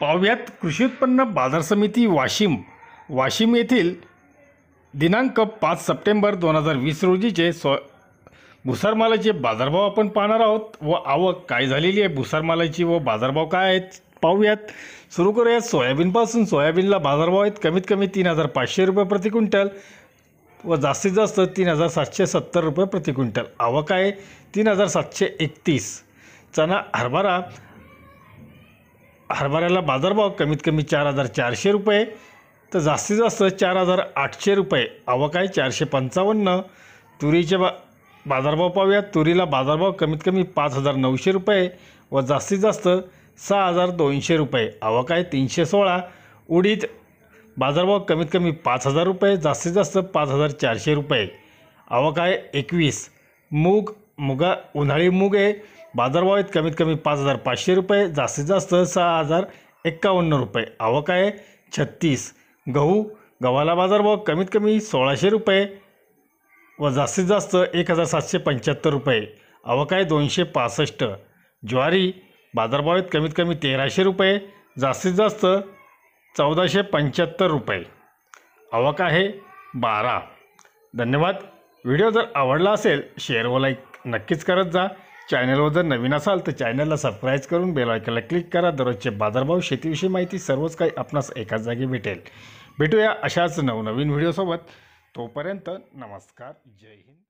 पाहुयात कृषी उत्पन्न बाजार समिती वाशिम वाशिम येथील दिनांक पाच सप्टेंबर दोन हजार वीस रोजीचे स्व भुसारमालाचे बाजारभाव आपण पाहणार आहोत व आवक काय झालेली आहे भुसारमालाची व बाजारभाव काय आहेत पाहूयात सुरू करूयात सोयाबीनपासून सोयाबीनला बाजारभाव आहेत कमीत कमी तीन हजार पाचशे रुपये प्रति क्विंटल व जास्तीत जास्त तीन हजार सातशे सत्तर रुपये प्रति क्विंटल आवक आहे तीन हजार सातशे एकतीस चणा हरभरा हरभऱ्याला बाजारभाव कमीत कमी चार हजार चारशे रुपये तर जास्तीत जास्त चार हजार आठशे रुपये आवक आहे चारशे पंचावन्न तुरीचे बा बाजारभाव पाहूया तुरीला बाजारभाव कमीत कमी पाच हजार नऊशे रुपये व जास्तीत जास्त सहा हजार दोनशे रुपये आवक आहे तीनशे सोळा उडीद बाजारभाव कमीत कमी पाच हजार रुपये जास्तीत जास्त पाच हजार चारशे रुपये आवक आहे एकवीस मूग मुगा उन्हाळी मूग आहे बाजारभाव आहेत कमीत कमी पाच हजार पाचशे रुपये जास्तीत जास्त सहा हजार एक्कावन्न रुपये आवक आहे छत्तीस गहू गव्हाला बाजारभाव कमीत कमी सोळाशे रुपये व जास्तीत जास्त एक हजार सातशे पंच्याहत्तर रुपये आवक आहे दोनशे पासष्ट ज्वारी बाजारभाव आहेत कमीत कमी तेराशे रुपये जास्तीत जास्त चौदाशे पंच्याहत्तर रुपये आवक आहे बारा धन्यवाद व्हिडिओ जर आवडला असेल शेअर व लाईक नक्कीच करत जा चॅनलवर जर नवीन असाल तर चॅनलला सबस्क्राईब करून बेलायकनला क्लिक करा दररोजचे बाजारभाव शेतीविषयी माहिती सर्वच काही आपणास एकाच जागी भेटेल भेटूया अशाच नवनवीन व्हिडिओसोबत तोपर्यंत नमस्कार जय हिंद